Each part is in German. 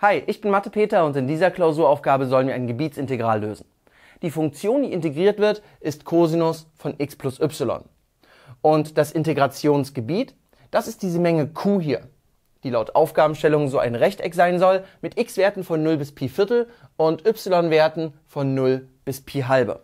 Hi, ich bin Mathe Peter und in dieser Klausuraufgabe sollen wir ein Gebietsintegral lösen. Die Funktion, die integriert wird, ist Cosinus von x plus y. Und das Integrationsgebiet, das ist diese Menge Q hier, die laut Aufgabenstellung so ein Rechteck sein soll, mit x-Werten von 0 bis Pi Viertel und y-Werten von 0 bis Pi halbe.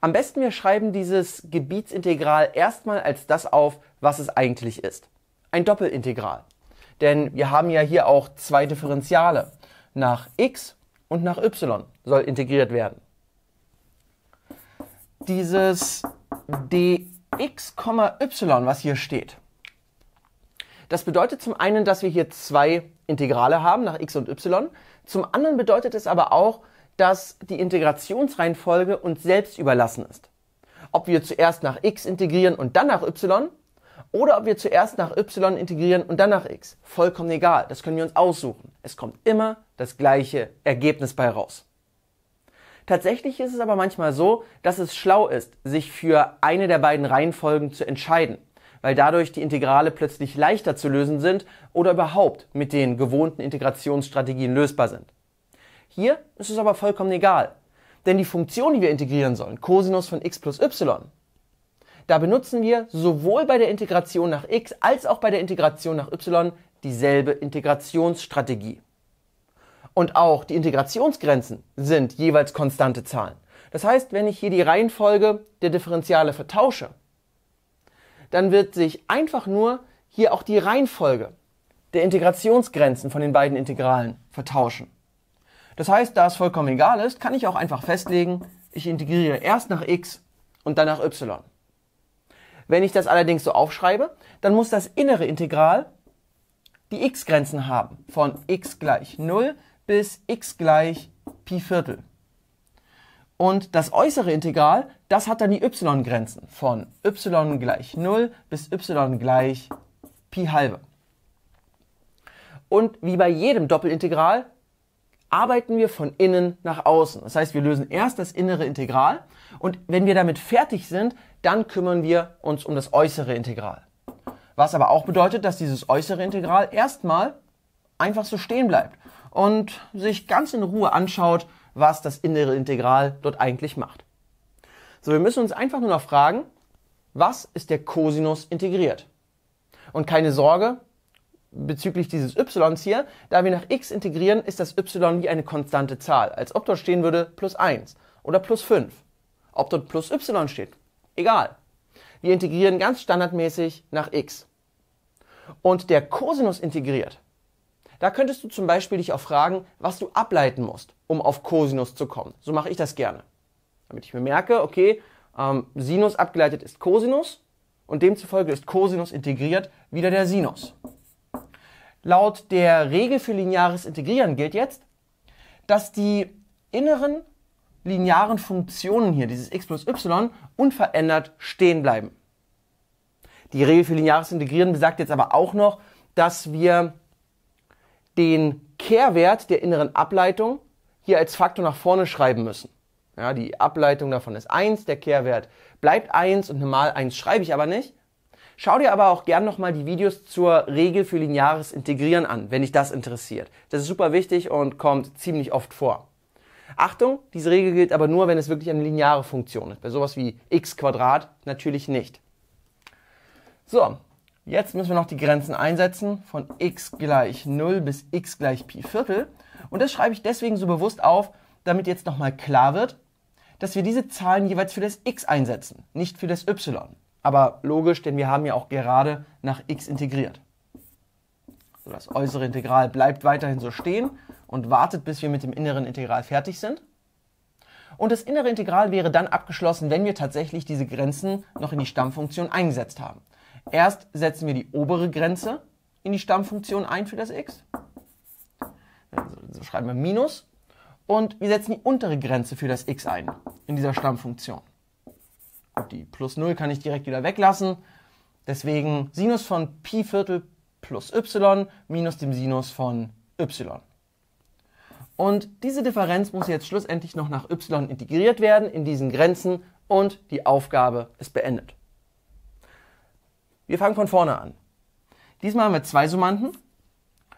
Am besten wir schreiben dieses Gebietsintegral erstmal als das auf, was es eigentlich ist. Ein Doppelintegral. Denn wir haben ja hier auch zwei Differentiale. Nach x und nach y soll integriert werden. Dieses dx, y, was hier steht, das bedeutet zum einen, dass wir hier zwei Integrale haben nach x und y. Zum anderen bedeutet es aber auch, dass die Integrationsreihenfolge uns selbst überlassen ist. Ob wir zuerst nach x integrieren und dann nach y oder ob wir zuerst nach y integrieren und dann nach x. Vollkommen egal, das können wir uns aussuchen. Es kommt immer das gleiche Ergebnis bei raus. Tatsächlich ist es aber manchmal so, dass es schlau ist, sich für eine der beiden Reihenfolgen zu entscheiden, weil dadurch die Integrale plötzlich leichter zu lösen sind oder überhaupt mit den gewohnten Integrationsstrategien lösbar sind. Hier ist es aber vollkommen egal, denn die Funktion, die wir integrieren sollen, Cosinus von x plus y, da benutzen wir sowohl bei der Integration nach x als auch bei der Integration nach y dieselbe Integrationsstrategie. Und auch die Integrationsgrenzen sind jeweils konstante Zahlen. Das heißt, wenn ich hier die Reihenfolge der Differentiale vertausche, dann wird sich einfach nur hier auch die Reihenfolge der Integrationsgrenzen von den beiden Integralen vertauschen. Das heißt, da es vollkommen egal ist, kann ich auch einfach festlegen, ich integriere erst nach x und dann nach y. Wenn ich das allerdings so aufschreibe, dann muss das innere Integral die x-Grenzen haben. Von x gleich 0 bis x gleich Pi Viertel. Und das äußere Integral, das hat dann die y-Grenzen von y gleich 0 bis y gleich Pi halbe. Und wie bei jedem Doppelintegral arbeiten wir von innen nach außen. Das heißt, wir lösen erst das innere Integral und wenn wir damit fertig sind, dann kümmern wir uns um das äußere Integral. Was aber auch bedeutet, dass dieses äußere Integral erstmal einfach so stehen bleibt und sich ganz in Ruhe anschaut, was das innere Integral dort eigentlich macht. So, wir müssen uns einfach nur noch fragen, was ist der Cosinus integriert? Und keine Sorge, bezüglich dieses y hier, da wir nach x integrieren, ist das y wie eine konstante Zahl, als ob dort stehen würde plus 1 oder plus 5. Ob dort plus y steht, egal. Wir integrieren ganz standardmäßig nach x. Und der Cosinus integriert. Da könntest du zum Beispiel dich auch fragen, was du ableiten musst, um auf Cosinus zu kommen. So mache ich das gerne. Damit ich mir merke, okay, ähm, Sinus abgeleitet ist Cosinus und demzufolge ist Cosinus integriert wieder der Sinus. Laut der Regel für lineares Integrieren gilt jetzt, dass die inneren linearen Funktionen hier, dieses x plus y, unverändert stehen bleiben. Die Regel für lineares Integrieren besagt jetzt aber auch noch, dass wir den Kehrwert der inneren Ableitung hier als Faktor nach vorne schreiben müssen. Ja, die Ableitung davon ist 1, der Kehrwert bleibt 1 und eine mal 1 schreibe ich aber nicht, Schau dir aber auch gern nochmal die Videos zur Regel für lineares Integrieren an, wenn dich das interessiert. Das ist super wichtig und kommt ziemlich oft vor. Achtung, diese Regel gilt aber nur, wenn es wirklich eine lineare Funktion ist. Bei sowas wie x natürlich nicht. So, jetzt müssen wir noch die Grenzen einsetzen von x gleich 0 bis x gleich Pi Viertel. Und das schreibe ich deswegen so bewusst auf, damit jetzt nochmal klar wird, dass wir diese Zahlen jeweils für das x einsetzen, nicht für das y. Aber logisch, denn wir haben ja auch gerade nach x integriert. So, das äußere Integral bleibt weiterhin so stehen und wartet, bis wir mit dem inneren Integral fertig sind. Und das innere Integral wäre dann abgeschlossen, wenn wir tatsächlich diese Grenzen noch in die Stammfunktion eingesetzt haben. Erst setzen wir die obere Grenze in die Stammfunktion ein für das x. So also, schreiben wir Minus. Und wir setzen die untere Grenze für das x ein in dieser Stammfunktion. Die plus 0 kann ich direkt wieder weglassen. Deswegen Sinus von Pi Viertel plus y minus dem Sinus von y. Und diese Differenz muss jetzt schlussendlich noch nach y integriert werden in diesen Grenzen und die Aufgabe ist beendet. Wir fangen von vorne an. Diesmal haben wir zwei Summanden.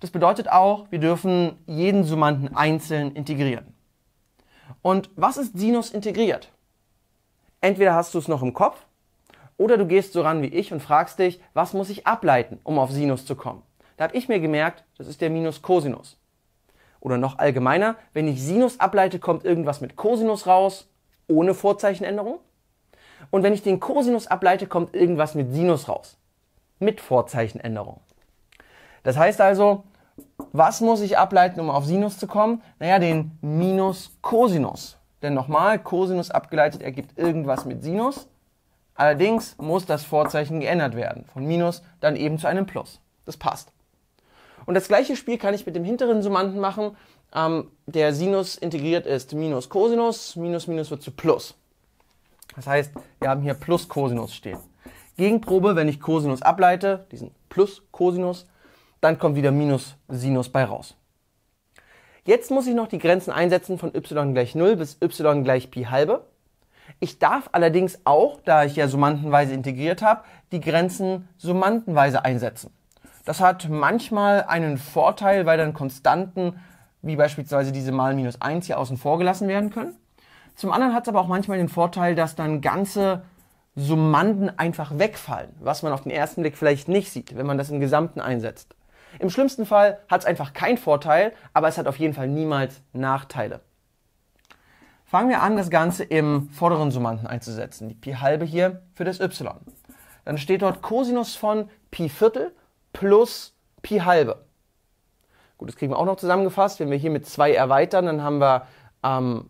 Das bedeutet auch, wir dürfen jeden Summanden einzeln integrieren. Und was ist Sinus integriert? Entweder hast du es noch im Kopf oder du gehst so ran wie ich und fragst dich, was muss ich ableiten, um auf Sinus zu kommen? Da habe ich mir gemerkt, das ist der Minus Cosinus. Oder noch allgemeiner, wenn ich Sinus ableite, kommt irgendwas mit Cosinus raus, ohne Vorzeichenänderung. Und wenn ich den Cosinus ableite, kommt irgendwas mit Sinus raus, mit Vorzeichenänderung. Das heißt also, was muss ich ableiten, um auf Sinus zu kommen? Naja, den Minus Cosinus. Denn nochmal, Cosinus abgeleitet ergibt irgendwas mit Sinus. Allerdings muss das Vorzeichen geändert werden. Von Minus dann eben zu einem Plus. Das passt. Und das gleiche Spiel kann ich mit dem hinteren Summanden machen. Ähm, der Sinus integriert ist Minus Cosinus. Minus Minus wird zu Plus. Das heißt, wir haben hier Plus Cosinus stehen. Gegenprobe, wenn ich Cosinus ableite, diesen Plus Cosinus, dann kommt wieder Minus Sinus bei raus. Jetzt muss ich noch die Grenzen einsetzen von y gleich 0 bis y gleich pi halbe. Ich darf allerdings auch, da ich ja summandenweise integriert habe, die Grenzen summandenweise einsetzen. Das hat manchmal einen Vorteil, weil dann Konstanten wie beispielsweise diese mal minus 1 hier außen vor gelassen werden können. Zum anderen hat es aber auch manchmal den Vorteil, dass dann ganze Summanden einfach wegfallen, was man auf den ersten Blick vielleicht nicht sieht, wenn man das im Gesamten einsetzt. Im schlimmsten Fall hat es einfach keinen Vorteil, aber es hat auf jeden Fall niemals Nachteile. Fangen wir an, das Ganze im vorderen Summanden einzusetzen. Die Pi halbe hier für das y. Dann steht dort Cosinus von Pi Viertel plus Pi halbe. Gut, das kriegen wir auch noch zusammengefasst. Wenn wir hier mit 2 erweitern, dann haben wir ähm,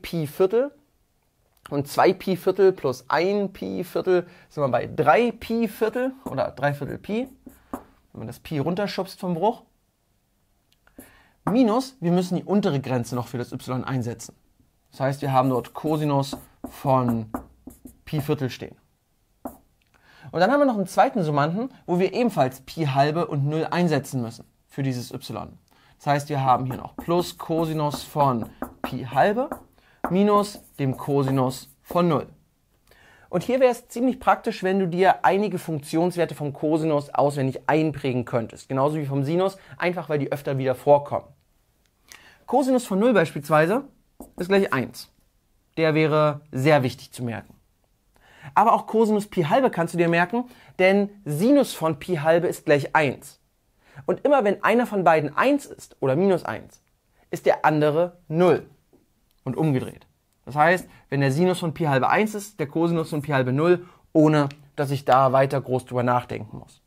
Pi Viertel. Und 2 Pi Viertel plus 1 Pi Viertel sind wir bei 3 Pi Viertel oder 3 Viertel Pi wenn man das Pi runterschubst vom Bruch, minus, wir müssen die untere Grenze noch für das y einsetzen. Das heißt, wir haben dort Cosinus von Pi Viertel stehen. Und dann haben wir noch einen zweiten Summanden, wo wir ebenfalls Pi halbe und 0 einsetzen müssen für dieses y. Das heißt, wir haben hier noch plus Cosinus von Pi halbe minus dem Cosinus von 0. Und hier wäre es ziemlich praktisch, wenn du dir einige Funktionswerte vom Cosinus auswendig einprägen könntest. Genauso wie vom Sinus, einfach weil die öfter wieder vorkommen. Cosinus von 0 beispielsweise ist gleich 1. Der wäre sehr wichtig zu merken. Aber auch Cosinus Pi halbe kannst du dir merken, denn Sinus von Pi halbe ist gleich 1. Und immer wenn einer von beiden 1 ist oder minus 1, ist der andere 0 und umgedreht. Das heißt, wenn der Sinus von Pi halbe 1 ist, der Cosinus von Pi halbe 0, ohne dass ich da weiter groß drüber nachdenken muss.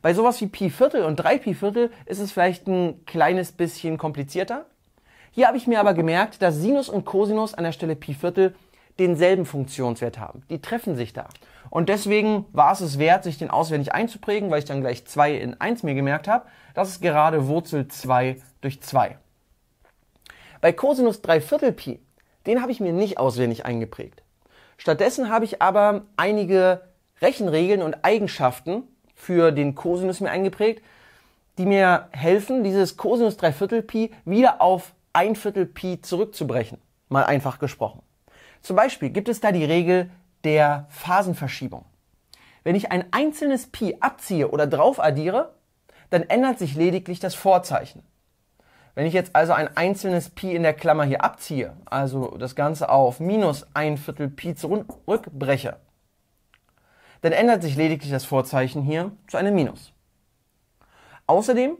Bei sowas wie Pi Viertel und 3 Pi Viertel ist es vielleicht ein kleines bisschen komplizierter. Hier habe ich mir aber gemerkt, dass Sinus und Cosinus an der Stelle Pi Viertel denselben Funktionswert haben. Die treffen sich da. Und deswegen war es es wert, sich den auswendig einzuprägen, weil ich dann gleich 2 in 1 mir gemerkt habe. Das ist gerade Wurzel 2 durch 2. Bei Cosinus 3 Viertel Pi den habe ich mir nicht auswendig eingeprägt. Stattdessen habe ich aber einige Rechenregeln und Eigenschaften für den Cosinus mir eingeprägt, die mir helfen, dieses Cosinus 3 Viertel Pi wieder auf ein Viertel Pi zurückzubrechen. Mal einfach gesprochen. Zum Beispiel gibt es da die Regel der Phasenverschiebung. Wenn ich ein einzelnes Pi abziehe oder drauf addiere, dann ändert sich lediglich das Vorzeichen. Wenn ich jetzt also ein einzelnes Pi in der Klammer hier abziehe, also das Ganze auf minus ein Viertel Pi zurückbreche, dann ändert sich lediglich das Vorzeichen hier zu einem Minus. Außerdem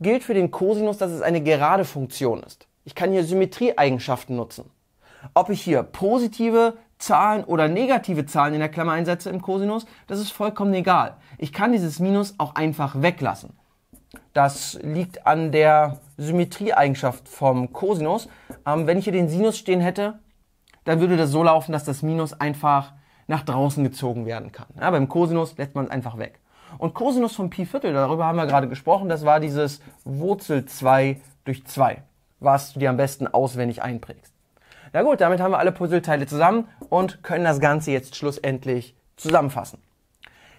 gilt für den Cosinus, dass es eine gerade Funktion ist. Ich kann hier Symmetrieeigenschaften nutzen. Ob ich hier positive Zahlen oder negative Zahlen in der Klammer einsetze im Cosinus, das ist vollkommen egal. Ich kann dieses Minus auch einfach weglassen. Das liegt an der Symmetrieeigenschaft vom Cosinus. Ähm, wenn ich hier den Sinus stehen hätte, dann würde das so laufen, dass das Minus einfach nach draußen gezogen werden kann. Ja, beim Cosinus lässt man es einfach weg. Und Cosinus von Pi Viertel, darüber haben wir gerade gesprochen, das war dieses Wurzel 2 durch 2, was du dir am besten auswendig einprägst. Na gut, damit haben wir alle Puzzleteile zusammen und können das Ganze jetzt schlussendlich zusammenfassen.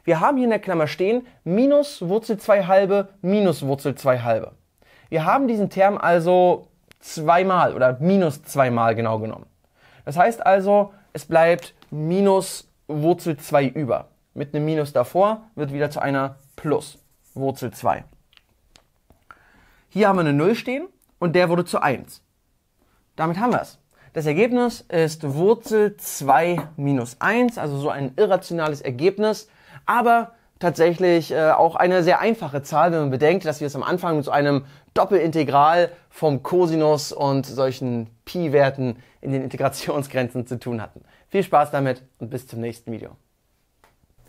Wir haben hier in der Klammer stehen minus Wurzel 2 halbe minus Wurzel 2 halbe. Wir haben diesen Term also zweimal oder minus zweimal genau genommen. Das heißt also, es bleibt minus Wurzel 2 über. Mit einem Minus davor wird wieder zu einer Plus Wurzel 2. Hier haben wir eine 0 stehen und der wurde zu 1. Damit haben wir es. Das Ergebnis ist Wurzel 2 minus 1, also so ein irrationales Ergebnis, aber tatsächlich äh, auch eine sehr einfache Zahl, wenn man bedenkt, dass wir es am Anfang mit so einem Doppelintegral vom Cosinus und solchen Pi-Werten in den Integrationsgrenzen zu tun hatten. Viel Spaß damit und bis zum nächsten Video.